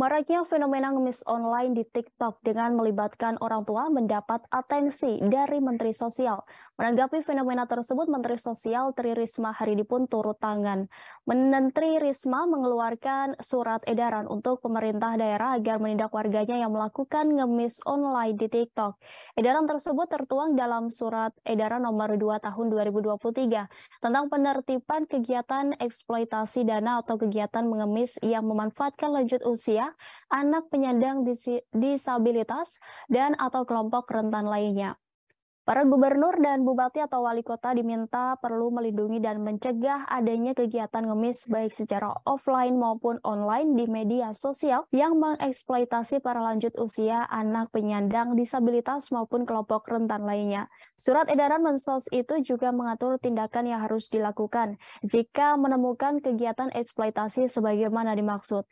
Maraknya fenomena ngemis online di TikTok dengan melibatkan orang tua mendapat atensi dari Menteri Sosial. Menanggapi fenomena tersebut, Menteri Sosial Tri Risma hari ini pun turut tangan. Menteri Risma mengeluarkan surat edaran untuk pemerintah daerah agar menindak warganya yang melakukan ngemis online di TikTok. Edaran tersebut tertuang dalam surat edaran nomor 2 tahun 2023 tentang penertiban kegiatan eksploitasi dana atau kegiatan mengemis yang memanfaatkan lanjut usia, anak penyandang disabilitas, dan atau kelompok rentan lainnya. Para gubernur dan bupati atau wali kota diminta perlu melindungi dan mencegah adanya kegiatan ngemis baik secara offline maupun online di media sosial yang mengeksploitasi para lanjut usia, anak penyandang, disabilitas maupun kelompok rentan lainnya. Surat edaran Mensos itu juga mengatur tindakan yang harus dilakukan jika menemukan kegiatan eksploitasi sebagaimana dimaksud.